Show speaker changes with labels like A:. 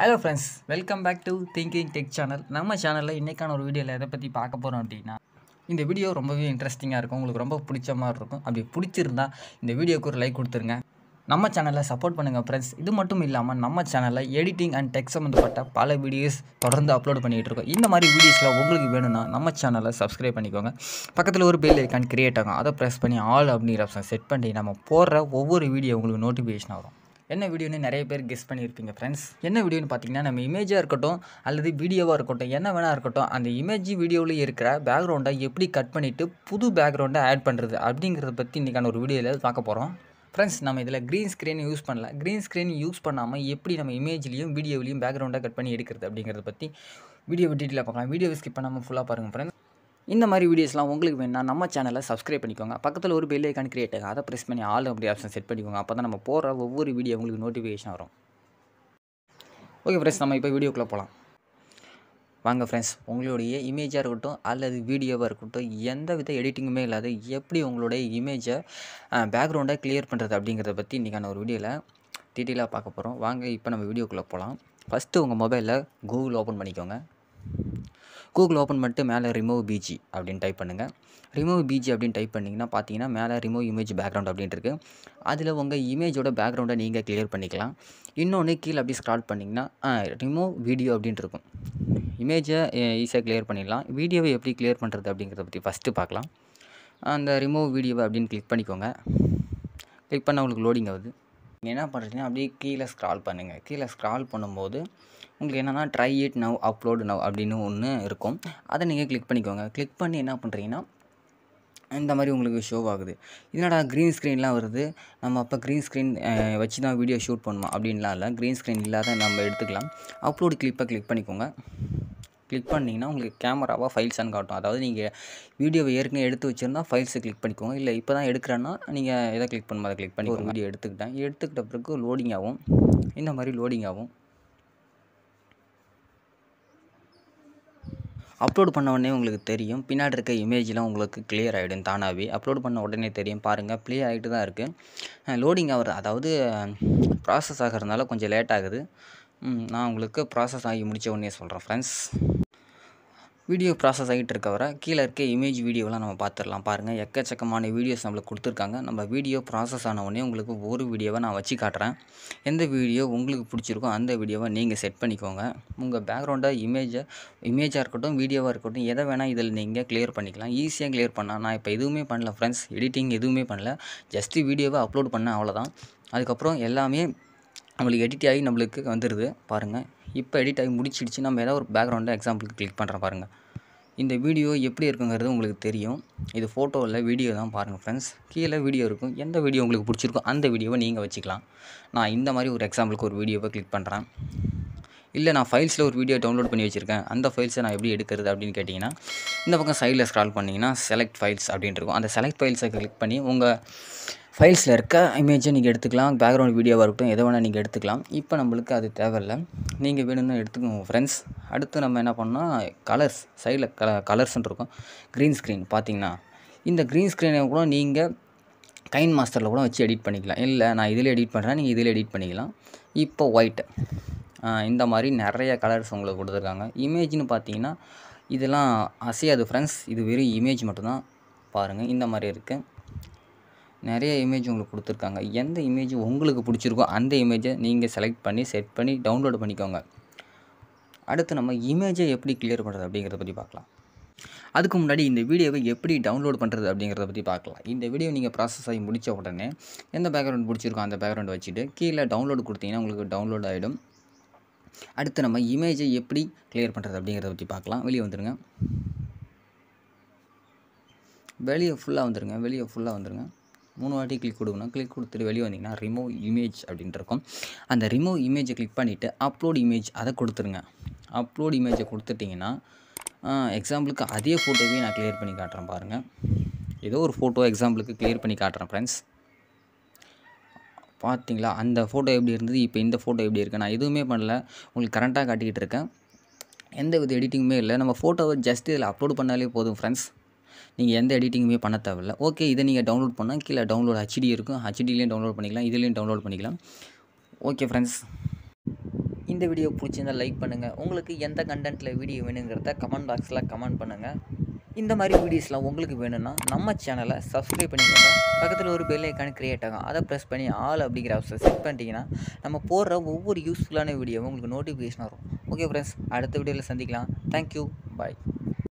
A: hello friends welcome back to thinking tech channel நம்ம சேனலில் இன்றைக்கான ஒரு வீடியோவில் எதை பற்றி பார்க்க போகிறோம் அப்படின்னா இந்த வீடியோ ரொம்பவே இன்ட்ரெஸ்டிங்காக இருக்கும் உங்களுக்கு ரொம்ப பிடிச்ச மாதிரி இருக்கும் அப்படி பிடிச்சிருந்தா இந்த வீடியோக்கு ஒரு லைக் கொடுத்துருங்க நம்ம சேனலை சப்போர்ட் பண்ணுங்கள் ஃப்ரெண்ட்ஸ் இது மட்டும் இல்லாமல் நம்ம சேனலில் எடிட்டிங் அண்ட் டெக் சம்மந்தப்பட்ட பல வீடியோஸ் தொடர்ந்து அப்லோட் பண்ணிகிட்டு இருக்கோம் இந்த மாதிரி வீடியோஸில் உங்களுக்கு வேணும்னா நம்ம சேனலை சப்ஸ்கிரைப் பண்ணிக்கோங்க பக்கத்தில் ஒரு பெல் ஐக்கான் கிரியேட் ஆகும் அதை ப்ரெஸ் பண்ணி ஆல் அப்படிங்கிற ஆப்ஷன் செட் பண்ணி நம்ம போடுற ஒவ்வொரு வீடியோ உங்களுக்கு நோட்டிஃபிகேஷன் வரும் என்ன வீடியோன்னு நிறைய பேர் கெஸ் பண்ணியிருப்பீங்க ஃப்ரெண்ட்ஸ் என்ன வீடியோன்னு பார்த்தீங்கன்னா நம்ம இமேஜாக இருக்கட்டும் அல்லது வீடியோவாக இருக்கட்டும் என்ன வேணால் இருக்கட்டும் அந்த இமேஜ் வீடியோவில் இருக்கிற பேக்ரவுண்டை எப்படி கட் பண்ணிவிட்டு புது பேக்ரவுண்டை ஆட் பண்ணுறது அப்படிங்கிறத பற்றி இன்றைக்கான ஒரு வீடியோவில் பார்க்க போகிறோம் ஃப்ரெண்ட்ஸ் நம்ம இதில் க்ரீன் ஸ்க்ரீன் யூஸ் பண்ணல க்ரீன் ஸ்க்ரீன் யூஸ் பண்ணாமல் எப்படி நம்ம இமேஜ்லேயும் வீடியோவிலையும் பேக்ரவுண்டாக கட் பண்ணி எடுக்கிறது அப்படிங்கிறத பற்றி வீடியோ டீட்டெயிலாக பார்க்கலாம் வீடியோ ஸ்கிப் பண்ணாமல் ஃபுல்லாக பாருங்கள் ஃப்ரெண்ட்ஸ் இந்த மாதிரி வீடியோஸ்லாம் உங்களுக்கு வேணால் நம்ம சேனலை சப்ஸ்கிரைப் பண்ணிக்கோங்க பக்கத்தில் ஒரு பெல் ஐக்கான் கிரியேட் ஆகும் அதை ப்ரெஸ் பண்ணி ஆல் அப்படி ஆப்ஷன் செட் பண்ணிக்கோங்க அப்போ தான் நம்ம போகிற ஒவ்வொரு வீடியோ உங்களுக்கு நோட்டிஃபிகேஷன் வரும் ஓகே ஃப்ரெண்ட்ஸ் நம்ம இப்போ வீடியோக்குள்ளே போகலாம் வாங்க ஃப்ரெண்ட்ஸ் உங்களுடைய இமேஜாக இருக்கட்டும் அல்லது வீடியோவாக இருக்கட்டும் எந்த வித எடிட்டிங்குமே இல்லாத எப்படி உங்களுடைய இமேஜை பேக்ரவுண்டை கிளியர் பண்ணுறது அப்படிங்கிறத பற்றி இன்றைக்கான ஒரு வீடியோவில் டீட்டெயிலாக பார்க்க போகிறோம் வாங்க இப்போ நம்ம வீடியோக்குள்ளே போகலாம் ஃபஸ்ட்டு உங்கள் மொபைலில் கூகுள் ஓப்பன் பண்ணிக்கோங்க கூகுள் ஓப்பன் பண்ணிட்டு மேலே ரிமூவ் பிஜி அப்படின்னு டைப் பண்ணுங்கள் ரிமூவ் பிஜி அப்படின்னு டைப் பண்ணிங்கன்னா பார்த்தீங்கன்னா மேலே ரிமூவ் இமேஜ் பேக்ரவுண்ட் அப்படின்ட்டு இருக்குது அதில் உங்கள் இமேஜோட பேக்ரவுண்டை நீங்கள் கிளியர் பண்ணிக்கலாம் இன்னொன்று கீழே அப்படி ஸ்க்ரால் பண்ணிங்கன்னா ரிமூவ் வீடியோ அப்படின்ட்டு இருக்கும் இமேஜை ஈஸியாக கிளியர் பண்ணிடலாம் வீடியோவை எப்படி கிளியர் பண்ணுறது அப்படிங்கிறத பற்றி ஃபஸ்ட்டு பார்க்கலாம் அந்த ரிமூவ் வீடியோவை அப்படின்னு கிளிக் பண்ணிக்கோங்க கிளிக் பண்ணால் உங்களுக்கு லோடிங் ஆகுது என்ன பண்ணுறீங்கன்னா அப்படியே கீழே ஸ்க்ரால் பண்ணுங்கள் கீழே ஸ்க்ரால் பண்ணும்போது உங்களுக்கு என்னென்னா try it now upload now அப்படின்னு ஒன்று இருக்கும் அதை நீங்கள் கிளிக் பண்ணிக்கோங்க கிளிக் பண்ணி என்ன பண்ணுறீங்கன்னா இந்த மாதிரி உங்களுக்கு ஷோ ஆகுது க்ரீன் ஸ்க்ரீன்லாம் வருது நம்ம அப்போ க்ரீன் ஸ்க்ரீன் வச்சு தான் வீடியோ ஷூட் பண்ணுவோம் அப்படின்லாம் இல்லை க்ரீன் ஸ்க்ரீன் இல்லாத நம்ம எடுத்துக்கலாம் அப்லோடு கிளிப்பை கிளிக் பண்ணிக்கோங்க கிளிக் பண்ணிங்கன்னா உங்களுக்கு கேமராவாக ஃபைல்ஸ்னு காட்டும் அதாவது நீங்கள் வீடியோவை ஏற்கனவே எடுத்து வச்சுருந்தா ஃபைல்ஸை கிளிக் பண்ணிக்கோங்க இல்லை இப்போ தான் எடுக்கிறேன்னா நீங்கள் எதை கிளிக் பண்ணுமோ அதை கிளிக் பண்ணி ஒரு வீடியோ எடுத்துக்கிட்டேன் எடுத்துக்கிட்ட பிறகு லோடிங் ஆகும் இந்த மாதிரி லோடிங் ஆகும் அப்லோட் பண்ண உடனே உங்களுக்கு தெரியும் பின்னாடி இருக்க இமேஜ்லாம் உங்களுக்கு கிளியர் ஆகிடும் தானாகவே அப்லோட் பண்ண உடனே தெரியும் பாருங்கள் ப்ளே ஆகிட்டு தான் இருக்குது லோடிங் ஆகிறது அதாவது ப்ராசஸ் ஆகிறதுனால கொஞ்சம் லேட் ஆகுது நான் உங்களுக்கு ப்ராசஸ் ஆகி முடித்த உடனே சொல்கிறேன் ஃப்ரெண்ட்ஸ் வீடியோ ப்ராசஸ் ஆகிட்டு இருக்கவரை கீழே இருக்க இமேஜ் வீடியோலாம் நம்ம பார்த்துடலாம் பாருங்கள் எக்கச்சக்கமான வீடியோஸ் நம்மளுக்கு கொடுத்துருக்காங்க நம்ம வீடியோ ப்ராசஸ் ஆன உடனே உங்களுக்கு ஒரு வீடியோவை நான் வச்சு காட்டுறேன் எந்த வீடியோ உங்களுக்கு பிடிச்சிருக்கோ அந்த வீடியோவை நீங்கள் செட் பண்ணிக்கோங்க உங்கள் பேக்ரவுண்டாக இமேஜை இமேஜாக இருக்கட்டும் வீடியோவாக இருக்கட்டும் எதை வேணால் இதில் நீங்கள் கிளியர் பண்ணிக்கலாம் ஈஸியாக கிளியர் பண்ணால் நான் இப்போ எதுவுமே பண்ணல ஃப்ரெண்ட்ஸ் எடிட்டிங் எதுவுமே பண்ணல ஜஸ்ட்டு வீடியோவை அப்லோட் பண்ணேன் அவ்வளோதான் அதுக்கப்புறம் எல்லாமே நம்மளுக்கு எடிட் ஆகி நம்மளுக்கு வந்துடுது பாருங்கள் இப்போ எடிட் ஆகி முடிச்சிடுச்சு நம்ம ஏதாவது ஒரு பேக்ரவுண்டில் எக்ஸாம்பிளுக்கு கிளிக் பண்ணுற பாருங்கள் இந்த வீடியோ எப்படி இருக்குங்கிறது உங்களுக்கு தெரியும் இது ஃபோட்டோவில் வீடியோ தான் பாருங்கள் ஃப்ரெண்ட்ஸ் கீழே வீடியோ இருக்கும் எந்த வீடியோ உங்களுக்கு பிடிச்சிருக்கோ அந்த வீடியோவை நீங்கள் வச்சுக்கலாம் நான் இந்த மாதிரி ஒரு எக்ஸாம்பிளுக்கு ஒரு வீடியோவை கிளிக் பண்ணுறேன் இல்லை நான் ஃபைல்ஸில் ஒரு வீடியோ டவுன்லோட் பண்ணி வச்சுருக்கேன் அந்த ஃபைல்ஸை நான் எப்படி எடுக்கிறது அப்படின்னு கேட்டிங்கன்னா இந்த பக்கம் சைடில் ஸ்க்ரால் பண்ணிங்கன்னா செலக்ட் ஃபைல்ஸ் அப்படின்னு இருக்கும் அந்த செலக்ட் ஃபைல்ஸை கிளிக் பண்ணி உங்கள் ஃபைல்ஸில் இருக்க இமேஜை நீங்கள் எடுத்துக்கலாம் பேக்ரவுண்ட் வீடியோவாக இருக்கட்டும் எதை வேணால் நீங்கள் எடுத்துக்கலாம் இப்போ நம்மளுக்கு அது தேவையில்லை நீங்கள் வேணும்னா எடுத்துக்கோங்க ஃப்ரெண்ட்ஸ் அடுத்து நம்ம என்ன பண்ணால் கலர்ஸ் சைடில் க கலர்ஸ்ன்னு இருக்கும் க்ரீன் ஸ்க்ரீன் பார்த்தீங்கன்னா இந்த க்ரீன் ஸ்க்ரீனை கூட நீங்கள் கைன் மாஸ்டரில் கூட வச்சு எடிட் பண்ணிக்கலாம் இல்லை நான் இதில் எடிட் பண்ணுறேன் நீங்கள் இதில் எடிட் பண்ணிக்கலாம் இப்போ ஒயிட் இந்த மாதிரி நிறைய கலர்ஸ் உங்களுக்கு கொடுத்துருக்காங்க இமேஜ்னு பார்த்தீங்கன்னா இதெல்லாம் அசையாது ஃப்ரெண்ட்ஸ் இது வெறும் இமேஜ் மட்டும்தான் பாருங்கள் இந்த மாதிரி இருக்குது நிறைய இமேஜ் உங்களுக்கு கொடுத்துருக்காங்க எந்த இமேஜ் உங்களுக்கு பிடிச்சிருக்கோ அந்த இமேஜை நீங்கள் செலக்ட் பண்ணி செட் பண்ணி டவுன்லோட் பண்ணிக்கோங்க அடுத்து நம்ம இமேஜை எப்படி கிளியர் பண்ணுறது அப்படிங்கிறத பற்றி பார்க்கலாம் அதுக்கு முன்னாடி இந்த வீடியோவை எப்படி டவுன்லோட் பண்ணுறது அப்படிங்கிறத பற்றி பார்க்கலாம் இந்த வீடியோ நீங்கள் ப்ராசஸ் ஆகி முடித்த உடனே எந்த பேக்ரவுண்ட் பிடிச்சிருக்கோ அந்த பேக்ரவுண்ட் வச்சுட்டு கீழே டவுன்லோடு கொடுத்தீங்கன்னா உங்களுக்கு டவுன்லோட் ஆகிடும் அடுத்து நம்ம இமேஜை எப்படி கிளியர் பண்ணுறது அப்படிங்கிறத பற்றி பார்க்கலாம் வெளியே வந்துடுங்க வெளியே ஃபுல்லாக வந்துடுங்க வெளியே ஃபுல்லாக வந்துடுங்க மூணு வாட்டி கிளிக் கொடுக்கணும் கிளிக் கொடுத்துட்டு வெளியே வந்தீங்கன்னா ரிமூவ் இமேஜ் அப்படின்ட்டு இருக்கும் அந்த ரிமூவ் இமேஜை கிளிக் பண்ணிவிட்டு அப்லோட் இமேஜ் அதை கொடுத்துருங்க அப்லோட் இமேஜை கொடுத்துட்டிங்கன்னா எக்ஸாம்பிளுக்கு அதே ஃபோட்டோவே நான் கிளியர் பண்ணி காட்டுறேன் பாருங்கள் ஏதோ ஒரு ஃபோட்டோ எக்ஸாம்பிளுக்கு கிளியர் பண்ணி காட்டுறேன் ஃப்ரெண்ட்ஸ் பார்த்தீங்களா அந்த ஃபோட்டோ எப்படி இருந்தது இப்போ இந்த ஃபோட்டோ எப்படி இருக்குது நான் எதுவுமே பண்ணல உங்களுக்கு கரெக்டாக காட்டிக்கிட்டு இருக்கேன் எந்த வித எடிட்டிங்குமே இல்லை நம்ம ஃபோட்டோவை ஜஸ்ட் இதில் அப்லோட் பண்ணாலே போதும் ஃப்ரெண்ட்ஸ் நீங்கள் எந்த எடிட்டிங்குமே பண்ண தேவையில்ல ஓகே இதை நீங்கள் டவுன்லோட் பண்ணால் கீழே டவுன்லோட் ஹச்டி இருக்கும் ஹச்டிலையும் டவுன்லோட் பண்ணிக்கலாம் இதுலேயும் டவுன்லோட் பண்ணிக்கலாம் ஓகே ஃப்ரெண்ட்ஸ் இந்த வீடியோ பிடிச்சிருந்தால் லைக் பண்ணுங்கள் உங்களுக்கு எந்த கண்டென்ட்டில் வீடியோ வேணுங்கிறத கமெண்ட் பாக்ஸில் கமெண்ட் பண்ணுங்கள் இந்த மாதிரி வீடியோஸ்லாம் உங்களுக்கு வேணும்னா நம்ம சேனலை சப்ஸ்கிரைப் பண்ணிக்கோங்க பக்கத்தில் ஒரு பெல் ஐக்கான் கிரியேட் ஆகும் அதை ப்ரெஸ் பண்ணி ஆல் அப்படிங்கிற ஆப்ஷனை செட் பண்ணிட்டீங்கன்னா நம்ம போடுற ஒவ்வொரு யூஸ்ஃபுல்லான வீடியோவும் உங்களுக்கு நோட்டிஃபிகேஷன் வரும் ஓகே ஃப்ரெண்ட்ஸ் அடுத்த வீடியோவில் சந்திக்கலாம் தேங்க்யூ பாய்